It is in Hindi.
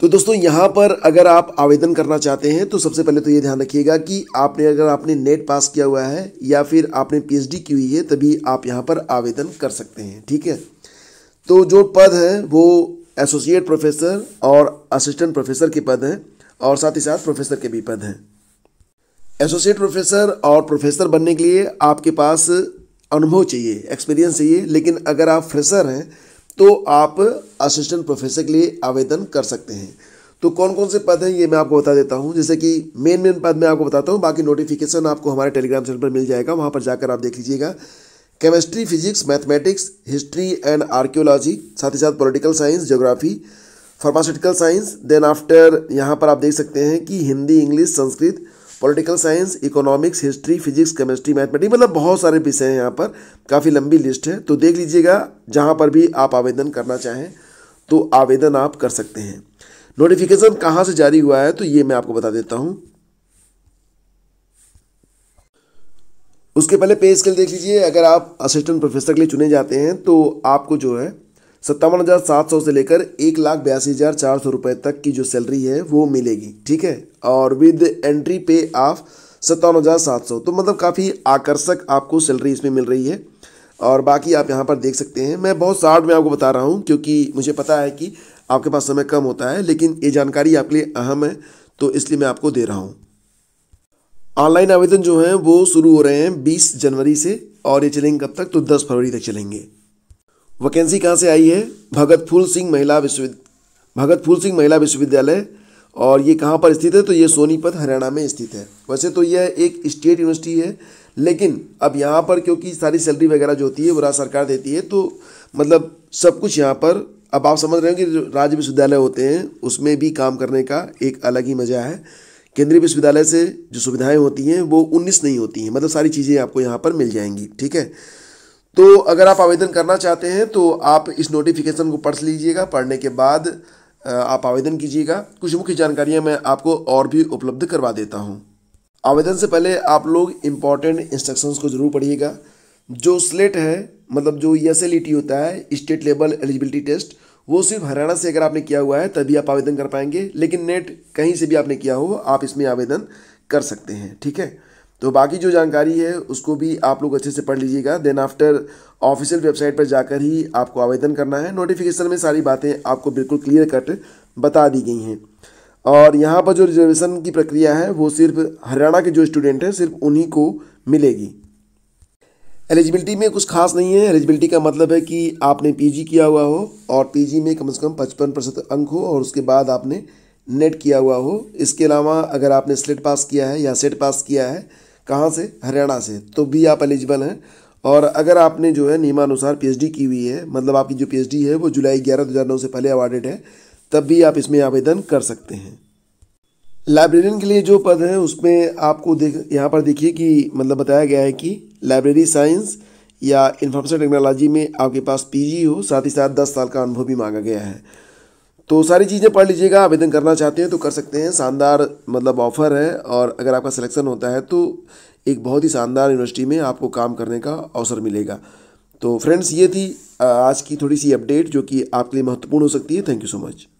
तो दोस्तों यहाँ पर अगर आप आवेदन करना चाहते हैं तो सबसे पहले तो ये ध्यान रखिएगा कि आपने अगर आपने नेट पास किया हुआ है या फिर आपने पीएचडी की हुई है तभी आप यहाँ पर आवेदन कर सकते हैं ठीक है तो जो पद है वो एसोसिएट प्रोफेसर और असिस्टेंट प्रोफेसर के पद हैं और साथ ही साथ प्रोफेसर के भी पद हैं एसोसिएट प्रोफेसर और प्रोफेसर बनने के लिए आपके पास अनुभव चाहिए एक्सपीरियंस चाहिए लेकिन अगर आप फ्रेशर हैं तो आप असिस्टेंट प्रोफेसर के लिए आवेदन कर सकते हैं तो कौन कौन से पद हैं ये मैं आपको बता देता हूँ जैसे कि मेन मेन पद मैं आपको बताता हूँ बाकी नोटिफिकेशन आपको हमारे टेलीग्राम चैनल पर मिल जाएगा वहाँ पर जाकर आप देख लीजिएगा chemistry physics mathematics history and archaeology साथ ही साथ political science geography pharmaceutical science then after यहाँ पर आप देख सकते हैं कि Hindi English Sanskrit political science economics history physics chemistry mathematics मतलब बहुत सारे विषय हैं यहाँ पर काफ़ी लंबी लिस्ट है तो देख लीजिएगा जहाँ पर भी आप आवेदन करना चाहें तो आवेदन आप कर सकते हैं नोटिफिकेशन कहाँ से जारी हुआ है तो ये मैं आपको बता देता हूँ उसके पहले पे स्केल देख लीजिए अगर आप असिस्टेंट प्रोफेसर के लिए चुने जाते हैं तो आपको जो है सत्तावन हज़ार सात सौ से लेकर एक लाख बयासी हज़ार चार सौ रुपये तक की जो सैलरी है वो मिलेगी ठीक है और विद एंट्री पे ऑफ सत्तावन हज़ार सात सौ तो मतलब काफ़ी आकर्षक आपको सैलरी इसमें मिल रही है और बाकी आप यहाँ पर देख सकते हैं मैं बहुत शार्ट में आपको बता रहा हूँ क्योंकि मुझे पता है कि आपके पास समय कम होता है लेकिन ये जानकारी आपके लिए अहम है तो इसलिए मैं आपको दे रहा हूँ ऑनलाइन आवेदन जो हैं वो शुरू हो रहे हैं बीस जनवरी से और ये चलेंगे कब तक तो दस फरवरी तक चलेंगे वैकेंसी कहाँ से आई है भगत फूल सिंह महिला विश्वविद्यालय भगत फूल सिंह महिला विश्वविद्यालय और ये कहाँ पर स्थित है तो ये सोनीपत हरियाणा में स्थित है वैसे तो यह एक स्टेट यूनिवर्सिटी है लेकिन अब यहाँ पर क्योंकि सारी सैलरी वगैरह जो होती है वो राज्य सरकार देती है तो मतलब सब कुछ यहाँ पर अब आप समझ रहे हो कि राज्य विश्वविद्यालय होते हैं उसमें भी काम करने का एक अलग ही मज़ा है केंद्रीय विश्वविद्यालय से जो सुविधाएं होती हैं वो उन्नीस नहीं होती हैं मतलब सारी चीज़ें आपको यहाँ पर मिल जाएंगी ठीक है तो अगर आप आवेदन करना चाहते हैं तो आप इस नोटिफिकेशन को पढ़ लीजिएगा पढ़ने के बाद आप आवेदन कीजिएगा कुछ मुख्य जानकारियां मैं आपको और भी उपलब्ध करवा देता हूं आवेदन से पहले आप लोग इम्पॉर्टेंट इंस्ट्रक्शंस को ज़रूर पढ़िएगा जो स्लेट है मतलब जो एस होता है स्टेट लेवल एलिजिबिलिटी टेस्ट वो सिर्फ हरियाणा से अगर आपने किया हुआ है तभी आप आवेदन कर पाएंगे लेकिन नेट कहीं से भी आपने किया हो आप इसमें आवेदन कर सकते हैं ठीक है तो बाकी जो जानकारी है उसको भी आप लोग अच्छे से पढ़ लीजिएगा देन आफ्टर ऑफिशियल वेबसाइट पर जाकर ही आपको आवेदन करना है नोटिफिकेशन में सारी बातें आपको बिल्कुल क्लियर कट बता दी गई हैं और यहाँ पर जो रिजर्वेशन की प्रक्रिया है वो सिर्फ हरियाणा के जो स्टूडेंट हैं सिर्फ उन्हीं को मिलेगी एलिजिबिलिटी में कुछ खास नहीं है एलिजिबिलिटी का मतलब है कि आपने पीजी किया हुआ हो और पीजी में कम से कम पचपन प्रतिशत अंक हो और उसके बाद आपने नेट किया हुआ हो इसके अलावा अगर आपने स्लेट पास किया है या सेट पास किया है कहाँ से हरियाणा से तो भी आप एलिजिबल हैं और अगर आपने जो है नियमानुसार पीएचडी की हुई है मतलब आपकी जो पीएचडी है वो जुलाई ग्यारह दो हज़ार नौ से पहले अवार्डेड है तब भी आप इसमें आवेदन कर सकते हैं लाइब्रेरियन के लिए जो पद है उसमें आपको देख यहाँ पर देखिए कि मतलब बताया गया है कि लाइब्रेरी साइंस या इंफॉर्मेशन टेक्नोलॉजी में आपके पास पीजी हो साथ ही साथ दस साल का अनुभव भी मांगा गया है तो सारी चीज़ें पढ़ लीजिएगा आवेदन करना चाहते हैं तो कर सकते हैं शानदार मतलब ऑफ़र है और अगर आपका सिलेक्शन होता है तो एक बहुत ही शानदार यूनिवर्सिटी में आपको काम करने का अवसर मिलेगा तो फ्रेंड्स ये थी आज की थोड़ी सी अपडेट जो कि आपके लिए महत्वपूर्ण हो सकती है थैंक यू सो मच